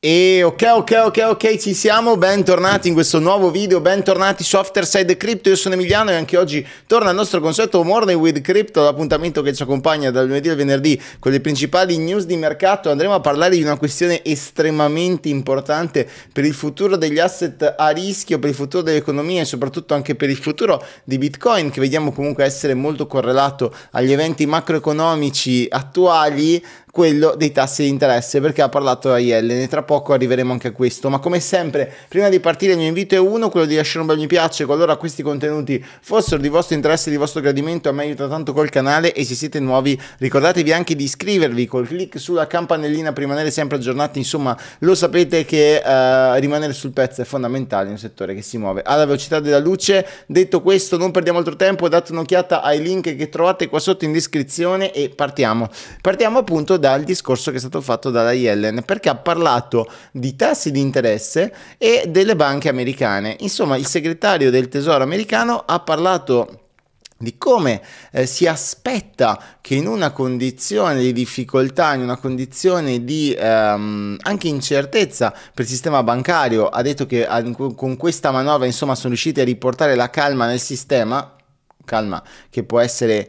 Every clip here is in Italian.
E ok, ok, ok, ok, ci siamo, bentornati in questo nuovo video, bentornati su Afterside Crypto, io sono Emiliano e anche oggi torna il nostro consueto Morning with Crypto, l'appuntamento che ci accompagna dal lunedì al venerdì con le principali news di mercato, andremo a parlare di una questione estremamente importante per il futuro degli asset a rischio, per il futuro dell'economia e soprattutto anche per il futuro di Bitcoin che vediamo comunque essere molto correlato agli eventi macroeconomici attuali, quello dei tassi di interesse perché ha parlato a Yellen tra poco arriveremo anche a questo ma come sempre prima di partire il mio invito è uno quello di lasciare un bel mi piace qualora questi contenuti fossero di vostro interesse e di vostro gradimento a me aiuta tanto col canale e se siete nuovi ricordatevi anche di iscrivervi col clic sulla campanellina per rimanere sempre aggiornati insomma lo sapete che eh, rimanere sul pezzo è fondamentale in un settore che si muove alla velocità della luce detto questo non perdiamo altro tempo date un'occhiata ai link che trovate qua sotto in descrizione e partiamo partiamo appunto da dal discorso che è stato fatto dalla Yellen, perché ha parlato di tassi di interesse e delle banche americane. Insomma, il segretario del Tesoro americano ha parlato di come eh, si aspetta che in una condizione di difficoltà, in una condizione di ehm, anche incertezza per il sistema bancario, ha detto che eh, con questa manovra insomma sono riusciti a riportare la calma nel sistema, calma che può essere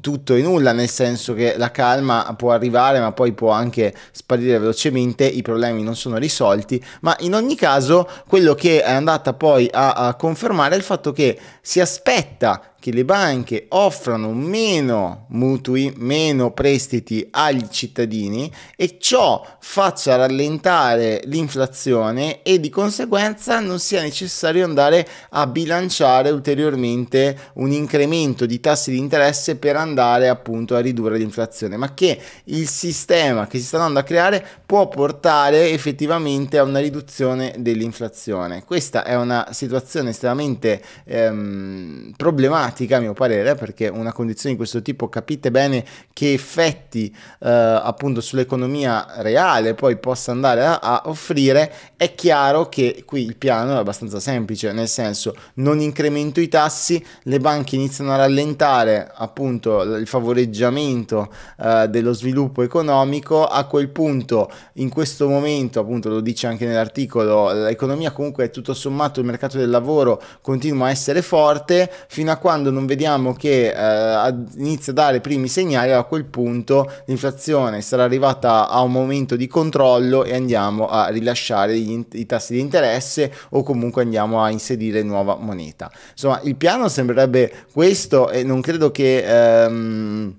tutto e nulla, nel senso che la calma può arrivare ma poi può anche sparire velocemente, i problemi non sono risolti, ma in ogni caso quello che è andata poi a, a confermare è il fatto che si aspetta che le banche offrano meno mutui, meno prestiti agli cittadini e ciò faccia rallentare l'inflazione e di conseguenza non sia necessario andare a bilanciare ulteriormente un incremento di tassi di interesse per andare appunto a ridurre l'inflazione, ma che il sistema che si sta andando a creare può portare effettivamente a una riduzione dell'inflazione. Questa è una situazione estremamente ehm, problematica drammatica a mio parere perché una condizione di questo tipo capite bene che effetti eh, appunto sull'economia reale poi possa andare a, a, offrire è chiaro che qui il piano è abbastanza semplice nel senso non incremento i tassi le banche iniziano a rallentare appunto il favoreggiamento eh, dello sviluppo economico a quel punto in questo momento appunto lo dice anche nell'articolo l'economia comunque tutto sommato il mercato del lavoro continua a essere forte fino a quando quando non vediamo che eh, inizia a dare i primi segnali, a quel punto l'inflazione sarà arrivata a un momento di controllo e andiamo a rilasciare gli, i tassi di interesse o comunque andiamo a inserire nuova moneta. Insomma, il piano sembrerebbe questo e non credo che... Ehm,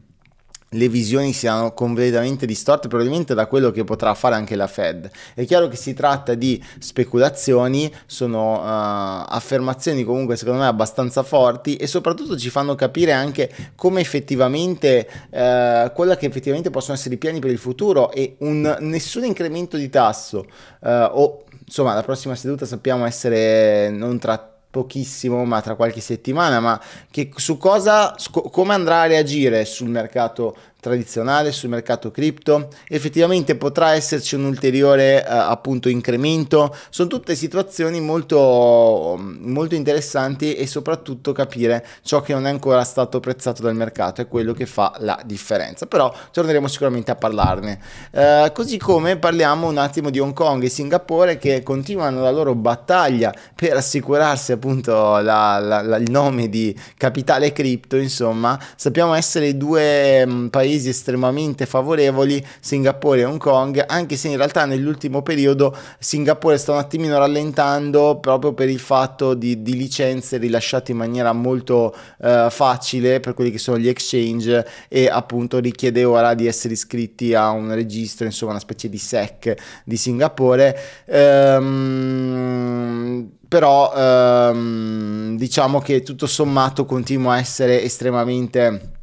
le visioni siano completamente distorte, probabilmente da quello che potrà fare anche la Fed. È chiaro che si tratta di speculazioni, sono uh, affermazioni comunque secondo me abbastanza forti e soprattutto ci fanno capire anche come effettivamente, uh, quella che effettivamente possono essere i piani per il futuro e un nessun incremento di tasso uh, o insomma la prossima seduta sappiamo essere non trattata pochissimo, ma tra qualche settimana, ma che, su cosa, sc- come andrà a reagire sul mercato tradizionale sul mercato cripto, effettivamente potrà esserci un ulteriore eh, appunto incremento, sono tutte situazioni molto, molto interessanti e soprattutto capire ciò che non è ancora stato prezzato dal mercato è quello che fa la differenza, però torneremo sicuramente a parlarne. Eh, così come parliamo un attimo di Hong Kong e Singapore che continuano la loro battaglia per assicurarsi appunto la, la, la, il nome di capitale cripto, insomma sappiamo essere due mh, mm, paesi paesi estremamente favorevoli, Singapore e Hong Kong, anche se in realtà nell'ultimo periodo Singapore sta un attimino rallentando proprio per il fatto di, di licenze rilasciate in maniera molto eh, facile per quelli che sono gli exchange e appunto richiede ora di essere iscritti a un registro, insomma una specie di SEC di Singapore. Ehm, però ehm, diciamo che tutto sommato continua a essere estremamente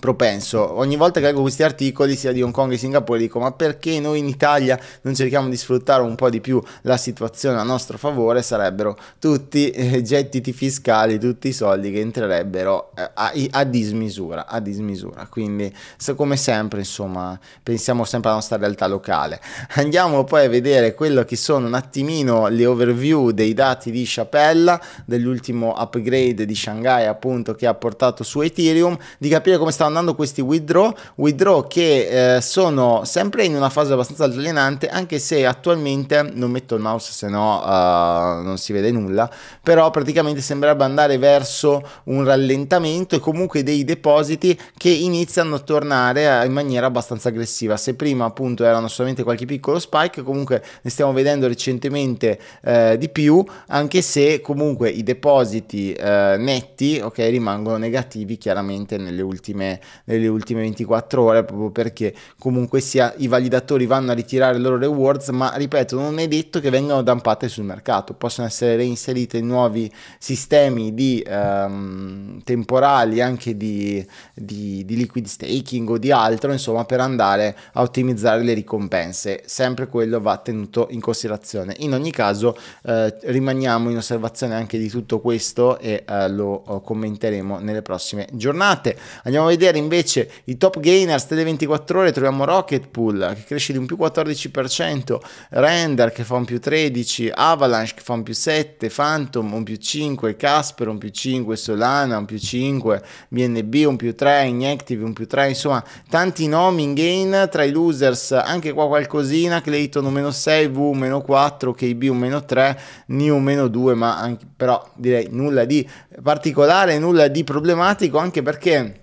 propenso. Ogni volta che leggo questi articoli, sia di Hong Kong che Singapore, dico: ma perché noi in Italia non cerchiamo di sfruttare un po' di più la situazione a nostro favore? Sarebbero tutti eh, gettiti fiscali, tutti i soldi che entrerebbero eh, a, a, dismisura, a dismisura. Quindi, come sempre, insomma, pensiamo sempre alla nostra realtà locale. Andiamo poi a vedere quello che sono un attimino le overview dei dati di Chapella dell'ultimo upgrade di Shanghai, appunto, che ha portato su Ethereum, di capire come stanno andando questi withdraw, withdraw che eh, sono sempre in una fase abbastanza allenante, anche se attualmente non metto il mouse se no uh, non si vede nulla, però praticamente sembrerebbe andare verso un rallentamento e comunque dei depositi che iniziano a tornare eh, in maniera abbastanza aggressiva. Se prima appunto erano solamente qualche piccolo spike, comunque ne stiamo vedendo recentemente eh, di più, anche se comunque i depositi eh, netti ok rimangono negativi chiaramente nelle ultime nelle ultime 24 ore, proprio perché comunque sia i validatori vanno a ritirare le loro rewards, ma ripeto, non è detto che vengano dampate sul mercato, possono essere reinserite in nuovi sistemi di ehm, temporali, anche di, di, di liquid staking o di altro, insomma, per andare a ottimizzare le ricompense. Sempre quello va tenuto in considerazione. In ogni caso, eh, rimaniamo in osservazione anche di tutto questo e eh, lo eh, commenteremo nelle prossime giornate. Andiamo a vedere carriera invece i top gainers delle 24 ore troviamo Rocket Pool che cresce di un più 14%, Render che fa un più 13, Avalanche che fa un più 7, Phantom un più 5, Casper un più 5, Solana un più 5, BNB un più 3, Inactive un più 3, insomma tanti nomi in gain tra i losers, anche qua qualcosina, Clayton un meno 6, V un meno 4, KB un meno 3, New un meno 2, ma anche, però direi nulla di particolare, nulla di problematico anche perché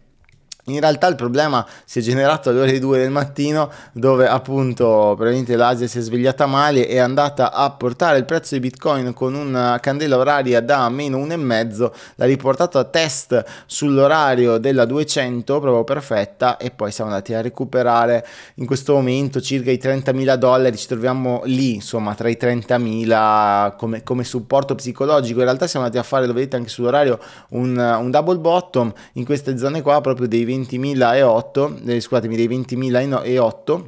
in realtà il problema si è generato alle ore 2 del mattino dove appunto probabilmente l'Asia si è svegliata male e è andata a portare il prezzo di Bitcoin con una candela oraria da meno 1,5, l'ha riportato a test sull'orario della 200 proprio perfetta e poi siamo andati a recuperare in questo momento circa i 30.000 dollari, ci troviamo lì insomma tra i 30.000 come, come supporto psicologico, in realtà siamo andati a fare, lo vedete anche sull'orario, un, un double bottom in queste zone qua proprio dei 20 20.008, eh, scusatemi, dei 20.008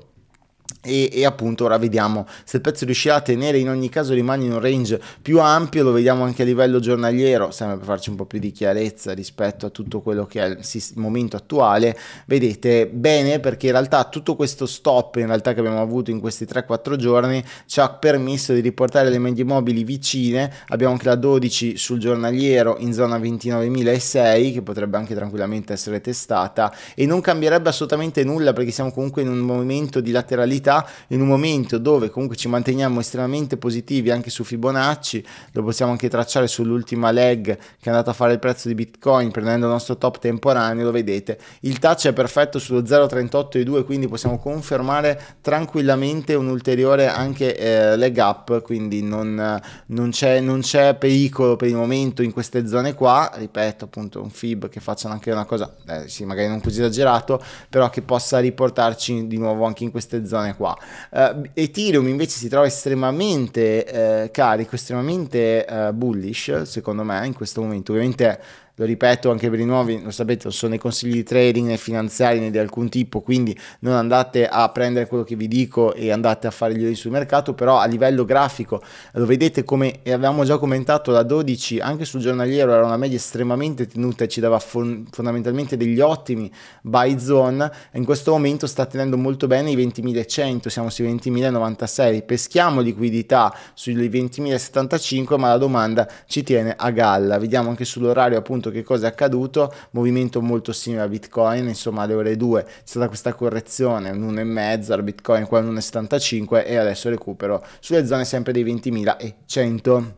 e, e, appunto ora vediamo se il pezzo riuscirà a tenere in ogni caso rimane in un range più ampio lo vediamo anche a livello giornaliero sempre per farci un po' più di chiarezza rispetto a tutto quello che è il momento attuale vedete bene perché in realtà tutto questo stop in realtà che abbiamo avuto in questi 3-4 giorni ci ha permesso di riportare le medie mobili vicine abbiamo anche la 12 sul giornaliero in zona 29.006 che potrebbe anche tranquillamente essere testata e non cambierebbe assolutamente nulla perché siamo comunque in un momento di lateralità positività in un momento dove comunque ci manteniamo estremamente positivi anche su Fibonacci, lo possiamo anche tracciare sull'ultima leg che è andata a fare il prezzo di Bitcoin prendendo il nostro top temporaneo, lo vedete, il touch è perfetto sullo 0,38,2 quindi possiamo confermare tranquillamente un ulteriore anche eh, leg up, quindi non, non, c'è, non c'è pericolo per il momento in queste zone qua, ripeto appunto un fib che facciano anche una cosa, eh, sì magari non così esagerato, però che possa riportarci di nuovo anche in queste zone qua qua. Uh, Ethereum invece si trova estremamente uh, carico, estremamente eh, bullish secondo me in questo momento. Ovviamente lo ripeto anche per i nuovi, lo sapete, non sono né consigli di trading né finanziari né di alcun tipo, quindi non andate a prendere quello che vi dico e andate a fare gli ori sul mercato, però a livello grafico lo vedete come e avevamo già commentato la 12 anche sul giornaliero era una media estremamente tenuta e ci dava fon- fondamentalmente degli ottimi buy zone, in questo momento sta tenendo molto bene i 20.100, siamo sui 20.096, peschiamo liquidità sui 20.075, ma la domanda ci tiene a galla. Vediamo anche sull'orario appunto appunto che cosa è accaduto, movimento molto simile a Bitcoin, insomma alle ore 2 c'è stata questa correzione, un 1,5 al Bitcoin, qua un 1,75 e adesso recupero sulle zone sempre dei 20.100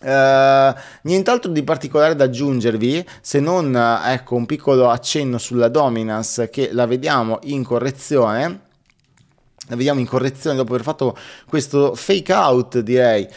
e eh, nient'altro di particolare da aggiungervi se non eh, ecco un piccolo accenno sulla dominance che la vediamo in correzione la vediamo in correzione dopo aver fatto questo fake out direi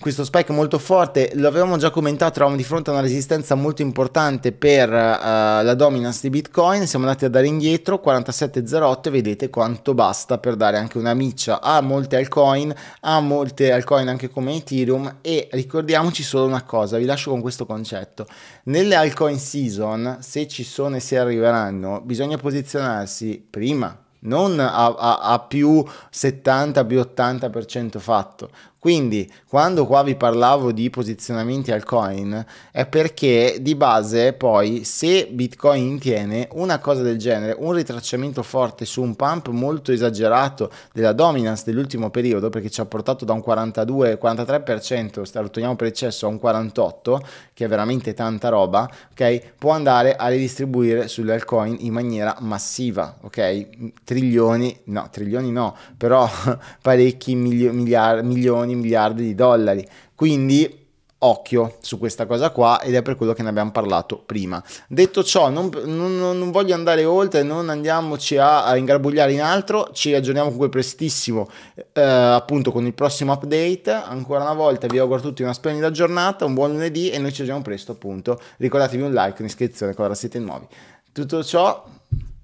questo spike molto forte, l'avevamo già commentato, eravamo di fronte a una resistenza molto importante per uh, la dominance di Bitcoin, siamo andati a dare indietro 47,08 vedete quanto basta per dare anche una miccia a molte altcoin, a molte altcoin anche come Ethereum e ricordiamoci solo una cosa, vi lascio con questo concetto, nelle altcoin season se ci sono e se arriveranno bisogna posizionarsi prima non a, a, a più 70, più 80% fatto. Quindi quando qua vi parlavo di posizionamenti al coin è perché di base poi se Bitcoin intiene una cosa del genere, un ritracciamento forte su un pump molto esagerato della dominance dell'ultimo periodo perché ci ha portato da un 42-43%, lo togliamo per eccesso a un 48% che è veramente tanta roba, ok? Può andare a ridistribuire sulle altcoin in maniera massiva, ok? trilioni, no, trilioni no, però parecchi milio, miliar, milioni, miliardi di dollari. Quindi occhio su questa cosa qua ed è per quello che ne abbiamo parlato prima. Detto ciò, non, non, non voglio andare oltre, non andiamoci a, a, ingarbugliare in altro, ci aggiorniamo comunque prestissimo eh, appunto con il prossimo update. Ancora una volta vi auguro a tutti una splendida giornata, un buon lunedì e noi ci vediamo presto appunto. Ricordatevi un like, un'iscrizione quando siete nuovi. Tutto ciò,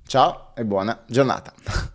Ciao e buona giornata.